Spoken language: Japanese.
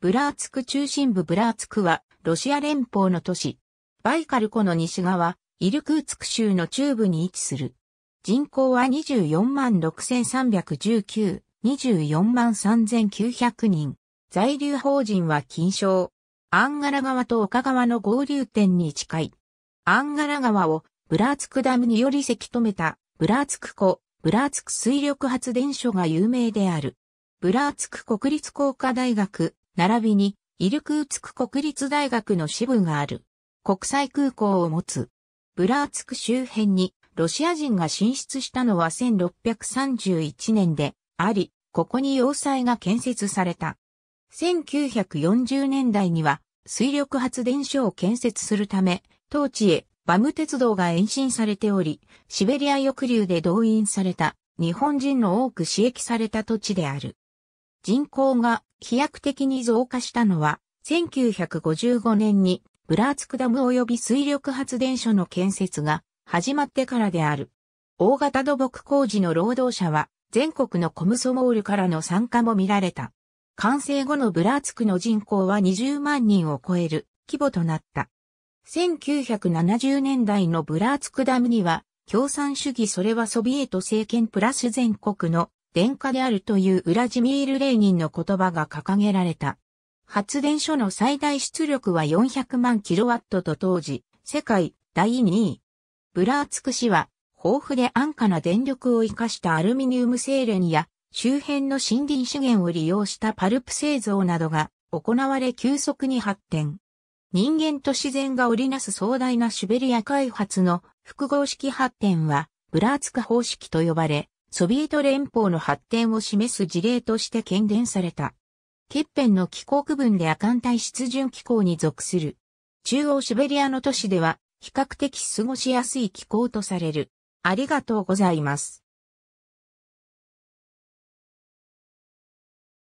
ブラーツク中心部ブラーツクは、ロシア連邦の都市。バイカル湖の西側、イルクーツク州の中部に位置する。人口は24万6319、24万3900人。在留邦人は金賞。アンガラ川と岡川の合流点に近い。アンガラ川をブラーツクダムによりせき止めた、ブラーツク湖、ブラーツク水力発電所が有名である。ブラーツク国立工科大学並びに、イルクーツク国立大学の支部がある。国際空港を持つ。ブラーツク周辺にロシア人が進出したのは1631年であり、ここに要塞が建設された。1940年代には水力発電所を建設するため、当地へバム鉄道が延伸されており、シベリア抑留で動員された日本人の多く刺激された土地である。人口が飛躍的に増加したのは、1955年にブラーツクダム及び水力発電所の建設が始まってからである。大型土木工事の労働者は全国のコムソモールからの参加も見られた。完成後のブラーツクの人口は20万人を超える規模となった。1970年代のブラーツクダムには共産主義それはソビエト政権プラス全国の電化であるというウラジミール・レーニンの言葉が掲げられた。発電所の最大出力は400万キロワットと当時、世界第2位。ブラーツク市は、豊富で安価な電力を生かしたアルミニウム製錬や、周辺の森林資源を利用したパルプ製造などが行われ急速に発展。人間と自然が織りなす壮大なシュベリア開発の複合式発展は、ブラーツク方式と呼ばれ、ソビエト連邦の発展を示す事例として喧伝された。欠片の気候区分で亜寒帯湿潤気候に属する。中央シベリアの都市では比較的過ごしやすい気候とされる。ありがとうございます。